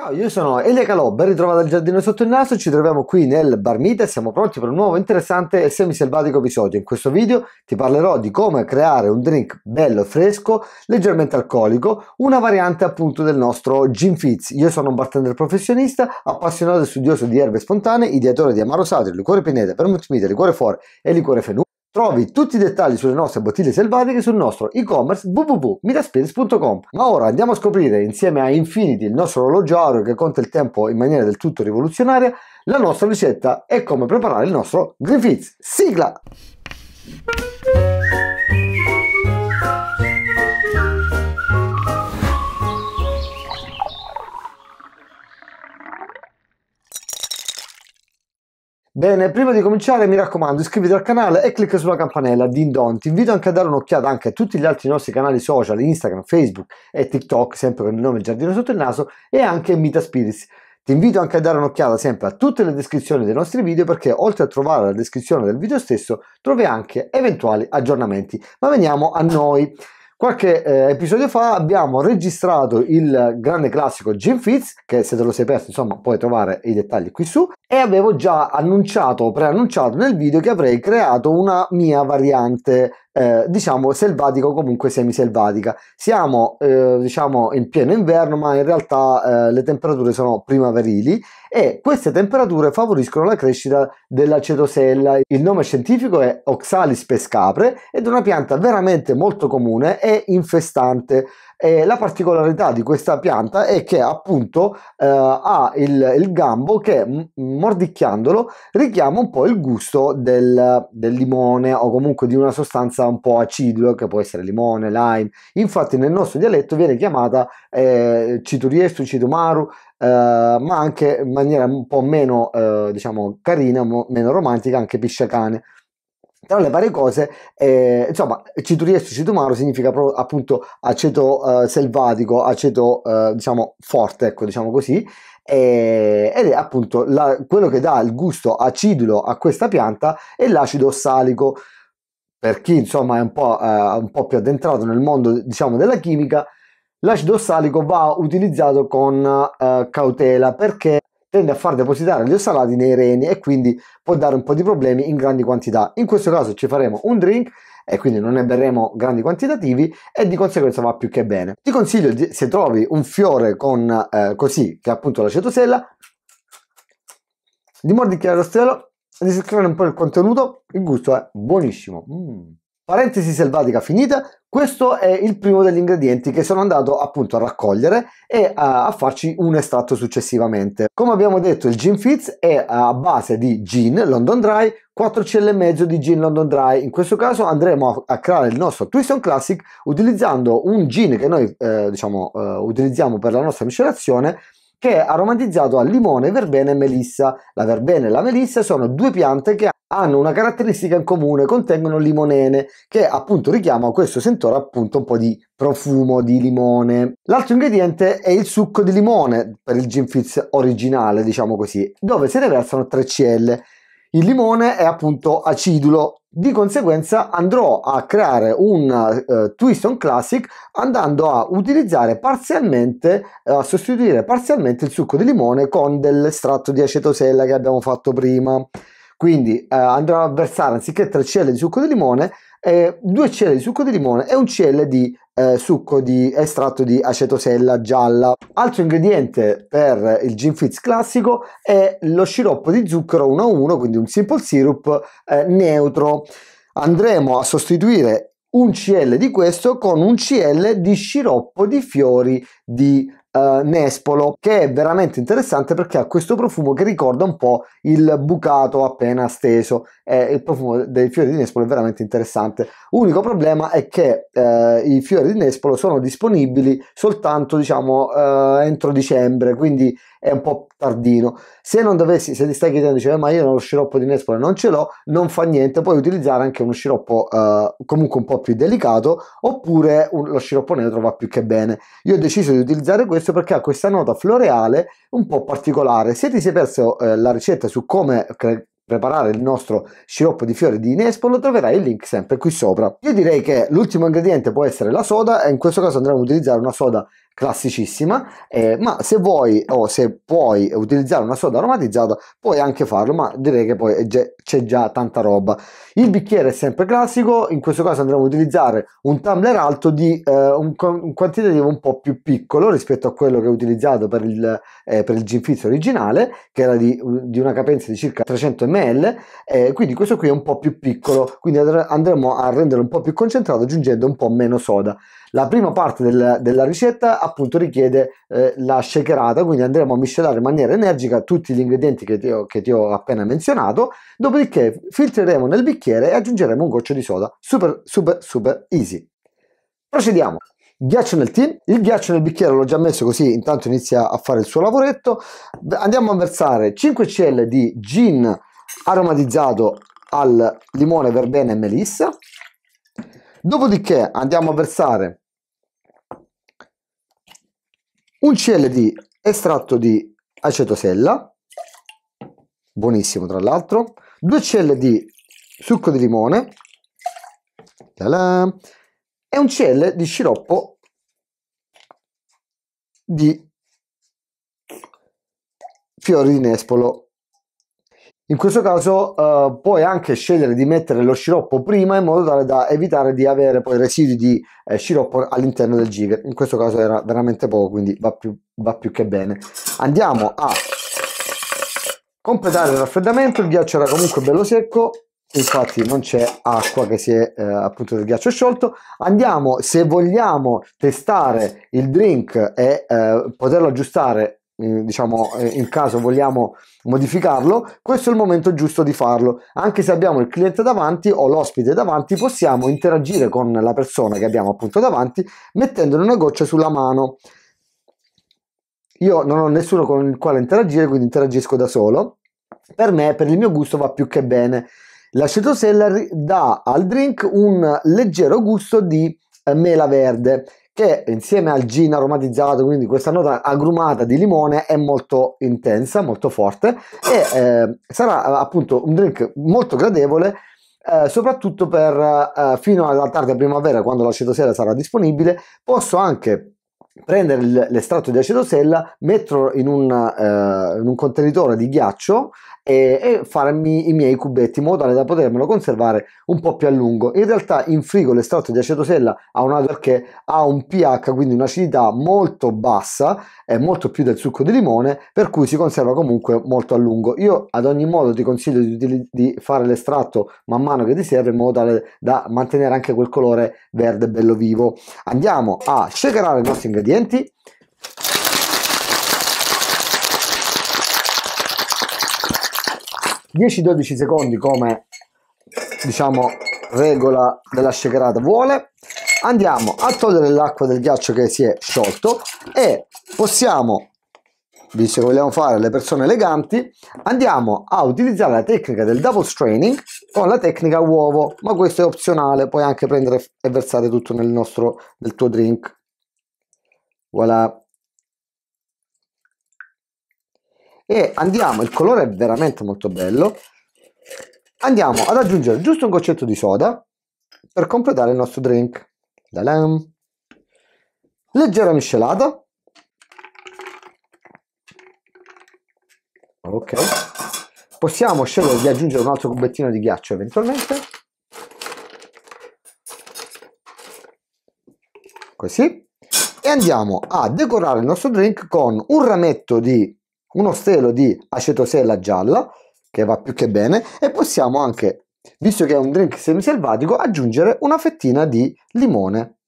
Ciao, io sono Elia Calò, ben ritrovato al giardino sotto il naso, ci troviamo qui nel Bar e siamo pronti per un nuovo interessante e semiselvatico episodio. In questo video ti parlerò di come creare un drink bello fresco, leggermente alcolico, una variante appunto del nostro Gin Fizz. Io sono un bartender professionista, appassionato e studioso di erbe spontanee, ideatore di Amaro Satri, liquore pineta, vermouth mite, liquore fuori e liquore fenù. Trovi tutti i dettagli sulle nostre bottiglie selvatiche sul nostro e-commerce www.mitaspins.com. Ma ora andiamo a scoprire insieme a Infinity, il nostro orologio aureo che conta il tempo in maniera del tutto rivoluzionaria, la nostra ricetta e come preparare il nostro Green Fizz. Sigla! Bene, prima di cominciare mi raccomando iscriviti al canale e clicca sulla campanella, di don. Ti invito anche a dare un'occhiata anche a tutti gli altri nostri canali social, Instagram, Facebook e TikTok, sempre con il nome Giardino sotto il naso, e anche Mita Spirits. Ti invito anche a dare un'occhiata sempre a tutte le descrizioni dei nostri video perché oltre a trovare la descrizione del video stesso trovi anche eventuali aggiornamenti. Ma veniamo a noi. Qualche eh, episodio fa abbiamo registrato il grande classico Jim Fitz, che se te lo sei perso, insomma, puoi trovare i dettagli qui su. E avevo già annunciato o preannunciato nel video che avrei creato una mia variante eh, diciamo selvatica o comunque semiselvatica. Siamo eh, diciamo in pieno inverno, ma in realtà eh, le temperature sono primaverili e queste temperature favoriscono la crescita della cetosella. Il nome scientifico è Oxalis pescapre ed è una pianta veramente molto comune e infestante. E la particolarità di questa pianta è che appunto eh, ha il, il, gambo che mordicchiandolo richiama un po' il gusto del, del, limone o comunque di una sostanza un po' acidula che può essere limone, lime. Infatti nel nostro dialetto viene chiamata eh, cituriestu, citumaru, eh, ma anche in maniera un po' meno eh, diciamo carina, meno romantica anche pisciacane tra le varie cose, eh, insomma, cituriesco, citumaro significa proprio appunto aceto eh, selvatico, aceto eh, diciamo forte, ecco diciamo così, eh, ed è appunto la, quello che dà il gusto acidulo a questa pianta è l'acido ossalico. Per chi insomma è un po', eh, un po' più addentrato nel mondo diciamo della chimica, l'acido ossalico va utilizzato con eh, cautela perché tende a far depositare gli ossalati nei reni e quindi può dare un po' di problemi in grandi quantità. In questo caso ci faremo un drink e quindi non ne berremo grandi quantitativi e di conseguenza va più che bene. Ti consiglio di, se trovi un fiore con eh, così, che è appunto la cetosella, di mordicchiare lo stelo e di scrivere un po' il contenuto, il gusto è buonissimo. Mm. Parentesi selvatica finita, questo è il primo degli ingredienti che sono andato appunto a raccogliere e a, a farci un estratto successivamente. Come abbiamo detto il Gin Fizz è a base di gin London Dry, 4 cl di gin London Dry. In questo caso andremo a, a creare il nostro Twist Classic utilizzando un gin che noi eh, diciamo eh, utilizziamo per la nostra miscelazione che è aromatizzato a limone, verbena e melissa. La verbena e la melissa sono due piante che hanno una caratteristica in comune, contengono limonene, che appunto richiama questo sentore appunto un po' di profumo di limone. L'altro ingrediente è il succo di limone per il gin fizz originale, diciamo così, dove se ne versano 3 CL. Il limone è appunto acidulo, di conseguenza andrò a creare un uh, Twist Classic andando a utilizzare parzialmente, uh, a sostituire parzialmente il succo di limone con dell'estratto di acetosella che abbiamo fatto prima. Quindi uh, andrò a versare anziché 3 cl di succo di limone, eh, 2 cl di succo di limone e 1 cl di eh, succo di estratto di acetosella gialla. Altro ingrediente per il gin fizz classico è lo sciroppo di zucchero 1 a 1, quindi un simple syrup eh, neutro. Andremo a sostituire un CL di questo con un CL di sciroppo di fiori di eh, Nespolo che è veramente interessante perché ha questo profumo che ricorda un po' il bucato appena steso eh, il profumo dei fiori di Nespolo è veramente interessante. Unico problema è che eh, i fiori di Nespolo sono disponibili soltanto diciamo eh, entro dicembre quindi è un po' tardino. Se non dovessi, se ti stai chiedendo, dice, cioè, ma io lo sciroppo di nespole non ce l'ho, non fa niente, puoi utilizzare anche uno sciroppo eh, comunque un po' più delicato, oppure un, lo sciroppo neutro va più che bene. Io ho deciso di utilizzare questo perché ha questa nota floreale un po' particolare. Se ti sei perso eh, la ricetta su come preparare il nostro sciroppo di fiori di Nespolo troverai il link sempre qui sopra. Io direi che l'ultimo ingrediente può essere la soda e in questo caso andremo ad utilizzare una soda classicissima, eh, ma se vuoi o se puoi utilizzare una soda aromatizzata puoi anche farlo, ma direi che poi ge- c'è già tanta roba. Il bicchiere è sempre classico, in questo caso andremo a utilizzare un tumbler alto di eh, un, un, quantitativo un po' più piccolo rispetto a quello che ho utilizzato per il, eh, per il gin fizz originale, che era di, di, una capienza di circa 300 ml, eh, quindi questo qui è un po' più piccolo, quindi andremo a renderlo un po' più concentrato aggiungendo un po' meno soda. La prima parte del, della ricetta appunto richiede eh, la shakerata, quindi andremo a miscelare in maniera energica tutti gli ingredienti che ti, ho, che ti ho appena menzionato, dopodiché filtreremo nel bicchiere e aggiungeremo un goccio di soda. Super, super, super easy. Procediamo ghiaccio nel tin, il ghiaccio nel bicchiere l'ho già messo così intanto inizia a fare il suo lavoretto, andiamo a versare 5 cl di gin aromatizzato al limone, verbena e melissa, Dopodiché andiamo a versare un CL di estratto di acetosella, buonissimo tra l'altro, 2 CL di succo di limone la e un CL di sciroppo di fiori di nespolo in questo caso eh, puoi anche scegliere di mettere lo sciroppo prima in modo tale da evitare di avere poi residui di eh, sciroppo all'interno del jigger. In questo caso era veramente poco, quindi va più, va più che bene. Andiamo a completare il raffreddamento, il ghiaccio era comunque bello secco, infatti non c'è acqua che si è eh, appunto del ghiaccio sciolto andiamo se vogliamo testare il drink e eh, poterlo aggiustare eh, diciamo eh, in caso vogliamo modificarlo questo è il momento giusto di farlo anche se abbiamo il cliente davanti o l'ospite davanti possiamo interagire con la persona che abbiamo appunto davanti mettendone una goccia sulla mano io non ho nessuno con il quale interagire quindi interagisco da solo per me per il mio gusto va più che bene l'acetosella dà al drink un leggero gusto di eh, mela verde che insieme al gin aromatizzato, quindi questa nota agrumata di limone è molto intensa, molto forte e ehm, eh, sarà appunto un drink molto gradevole eh, soprattutto per eh, fino alla tarda primavera quando la cetosella sarà disponibile, posso anche prendere l'estratto di aceto sella, metterlo in un, eh, in un contenitore di ghiaccio e, e, farmi i miei cubetti in modo tale da potermelo conservare un po' più a lungo. In realtà in frigo l'estratto di aceto sella ha un perché ha un pH, quindi un'acidità molto bassa, è molto più del succo di limone, per cui si conserva comunque molto a lungo. Io ad ogni modo ti consiglio di, di fare l'estratto man mano che ti serve in modo tale da mantenere anche quel colore verde bello vivo. Andiamo a shakerare il nostro ingrediente ingredienti. ...10-12 secondi come diciamo regola della shakerata vuole andiamo a togliere l'acqua del ghiaccio che si è sciolto e possiamo visto che vogliamo fare le persone eleganti andiamo a utilizzare la tecnica del double straining con la tecnica uovo ma questo è opzionale puoi anche prendere e versare tutto nel nostro nel tuo drink voilà e andiamo il colore è veramente molto bello andiamo ad aggiungere giusto un goccetto di soda per completare il nostro drink Dalam. leggera miscelata ok possiamo scegliere di aggiungere un altro cubettino di ghiaccio eventualmente così e andiamo a decorare il nostro drink con un rametto di uno stelo di acetosella gialla che va più che bene e possiamo anche visto che è un drink semiselvatico aggiungere una fettina di limone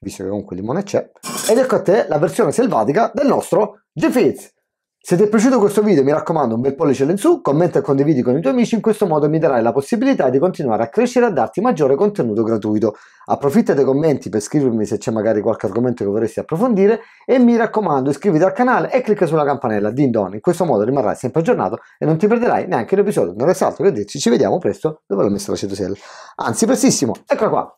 visto che comunque il limone c'è ed ecco a te la versione selvatica del nostro G-Fizz se ti è piaciuto questo video mi raccomando un bel pollice in su, commenta e condividi con i tuoi amici, in questo modo mi darai la possibilità di continuare a crescere e a darti maggiore contenuto gratuito. Approfitta dei commenti per scrivermi se c'è magari qualche argomento che vorresti approfondire e mi raccomando iscriviti al canale e clicca sulla campanella di don, in questo modo rimarrai sempre aggiornato e non ti perderai neanche l'episodio. Non resta altro che dirci ci vediamo presto dove l'ho messo la cetosella. Anzi prestissimo, eccola qua!